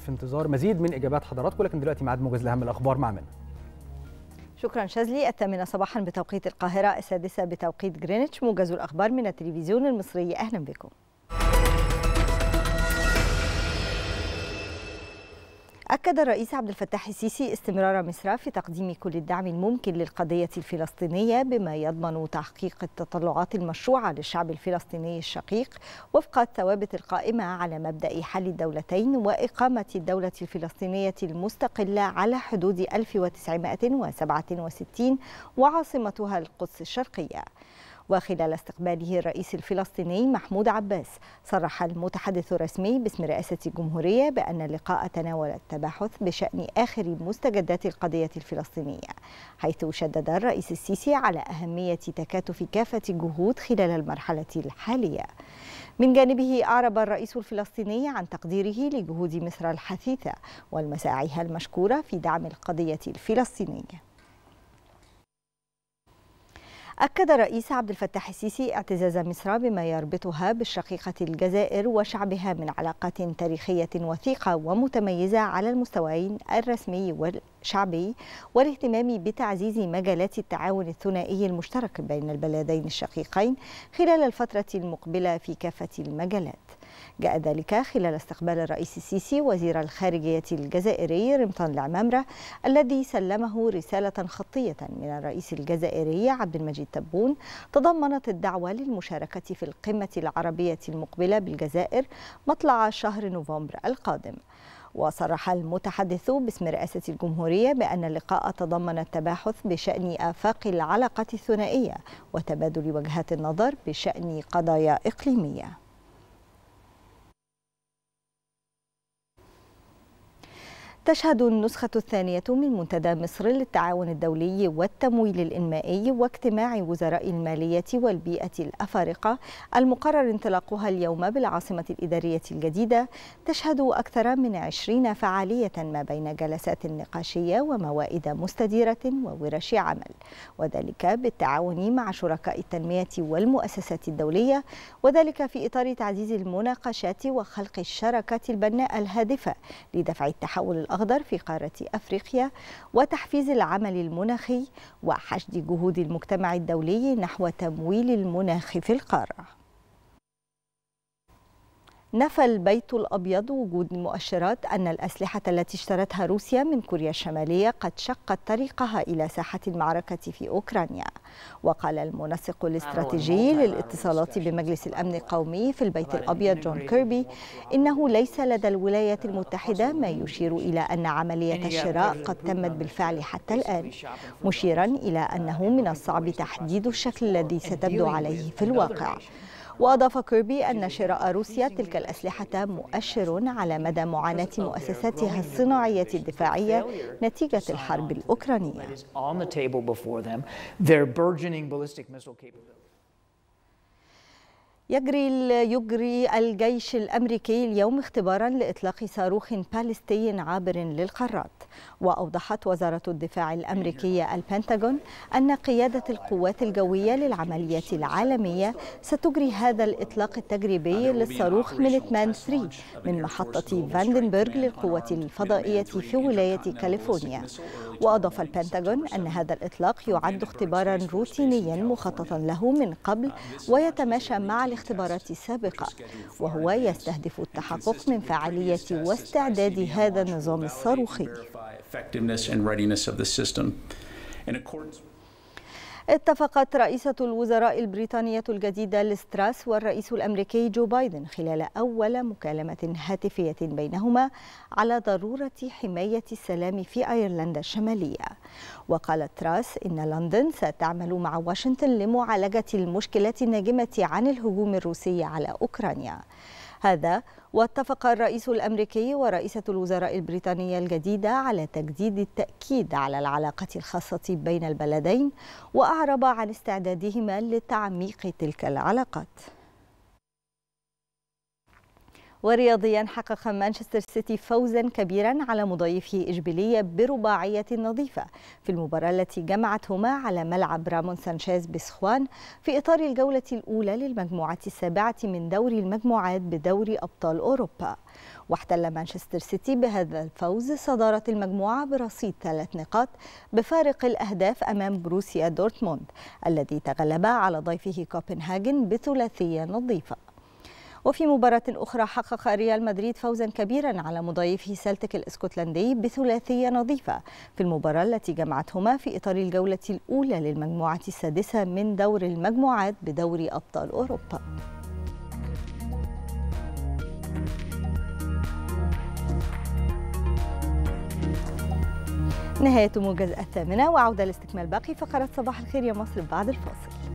في انتظار مزيد من اجابات حضراتكم لكن دلوقتي ميعاد موجز لاهم الاخبار مع منى شكرا شاذلي الثامنة صباحا بتوقيت القاهرة السادسة بتوقيت جرينتش موجز الأخبار من التلفزيون المصري أهلا بكم أكد الرئيس عبد الفتاح السيسي استمرار مصر في تقديم كل الدعم الممكن للقضية الفلسطينية بما يضمن تحقيق التطلعات المشروعة للشعب الفلسطيني الشقيق وفق الثوابت القائمة على مبدأ حل الدولتين وإقامة الدولة الفلسطينية المستقلة على حدود 1967 وعاصمتها القدس الشرقية. وخلال استقباله الرئيس الفلسطيني محمود عباس صرح المتحدث الرسمي باسم رئاسة الجمهورية بأن اللقاء تناول التباحث بشأن آخر مستجدات القضية الفلسطينية حيث شدد الرئيس السيسي على أهمية تكاتف كافة الجهود خلال المرحلة الحالية من جانبه أعرب الرئيس الفلسطيني عن تقديره لجهود مصر الحثيثة والمساعيها المشكورة في دعم القضية الفلسطينية أكد الرئيس عبد الفتاح السيسي اعتزاز مصر بما يربطها بالشقيقة الجزائر وشعبها من علاقات تاريخية وثيقة ومتميزة على المستويين الرسمي والشعبي والاهتمام بتعزيز مجالات التعاون الثنائي المشترك بين البلدين الشقيقين خلال الفترة المقبلة في كافة المجالات جاء ذلك خلال استقبال الرئيس السيسي وزير الخارجية الجزائري رمطان العمامرة الذي سلمه رسالة خطية من الرئيس الجزائري عبد المجيد تبون تضمنت الدعوة للمشاركة في القمة العربية المقبلة بالجزائر مطلع شهر نوفمبر القادم وصرح المتحدث باسم رئاسة الجمهورية بأن اللقاء تضمن التباحث بشأن آفاق العلاقة الثنائية وتبادل وجهات النظر بشأن قضايا إقليمية تشهد النسخة الثانية من منتدى مصر للتعاون الدولي والتمويل الإنمائي واجتماع وزراء المالية والبيئة الأفارقة المقرر انطلاقها اليوم بالعاصمة الإدارية الجديدة تشهد أكثر من عشرين فعالية ما بين جلسات نقاشية وموائد مستديرة وورش عمل وذلك بالتعاون مع شركاء التنمية والمؤسسات الدولية وذلك في إطار تعزيز المناقشات وخلق الشراكات البناء الهادفة لدفع التحول الأغلى الأخضر في قارة أفريقيا وتحفيز العمل المناخي وحشد جهود المجتمع الدولي نحو تمويل المناخ في القارة نفى البيت الأبيض وجود مؤشرات أن الأسلحة التي اشترتها روسيا من كوريا الشمالية قد شقت طريقها إلى ساحة المعركة في أوكرانيا وقال المنسق الاستراتيجي للاتصالات بمجلس الأمن القومي في البيت الأبيض جون كيربي إنه ليس لدى الولايات المتحدة ما يشير إلى أن عملية الشراء قد تمت بالفعل حتى الآن مشيرا إلى أنه آه، من يعني الصعب تحديد الشكل الذي ستبدو عليه في الواقع وأضاف كيربي أن شراء روسيا تلك الأسلحة مؤشر على مدى معاناة مؤسساتها الصناعية الدفاعية نتيجة الحرب الأوكرانية. يجري يجري الجيش الامريكي اليوم اختبارا لاطلاق صاروخ باليستي عابر للقارات واوضحت وزاره الدفاع الامريكيه البنتاغون ان قياده القوات الجويه للعمليات العالميه ستجري هذا الاطلاق التجريبي للصاروخ ميليتمان 3 من محطه فاندنبرغ للقوات الفضائيه في ولايه كاليفورنيا واضاف البنتاغون ان هذا الاطلاق يعد اختبارا روتينيا مخططا له من قبل ويتماشى مع الاختبارات السابقة وهو يستهدف التحقق من فعالية واستعداد هذا النظام الصاروخي اتفقت رئيسة الوزراء البريطانية الجديدة لستراس والرئيس الأمريكي جو بايدن خلال أول مكالمة هاتفية بينهما على ضرورة حماية السلام في أيرلندا الشمالية وقالت تراس إن لندن ستعمل مع واشنطن لمعالجة المشكلات الناجمة عن الهجوم الروسي على أوكرانيا هذا واتفق الرئيس الأمريكي ورئيسة الوزراء البريطانية الجديدة على تجديد التأكيد على العلاقة الخاصة بين البلدين وأعرب عن استعدادهما لتعميق تلك العلاقات ورياضيا حقق مانشستر سيتي فوزا كبيرا على مضيفه إشبيلية برباعية نظيفة في المباراة التي جمعتهما على ملعب رامون سانشيز بسخوان في إطار الجولة الأولى للمجموعة السابعة من دوري المجموعات بدوري أبطال أوروبا واحتل مانشستر سيتي بهذا الفوز صدارة المجموعة برصيد ثلاث نقاط بفارق الأهداف أمام بروسيا دورتموند الذي تغلب على ضيفه كوبنهاجن بثلاثية نظيفة وفي مباراة أخرى حقق ريال مدريد فوزا كبيرا على مضايفه سلتك الإسكتلندي بثلاثية نظيفة في المباراة التي جمعتهما في إطار الجولة الأولى للمجموعة السادسة من دور المجموعات بدوري أبطال أوروبا نهاية موجز الثامنة وعودة لاستكمال باقي فقرات صباح الخير يا مصر بعد الفاصل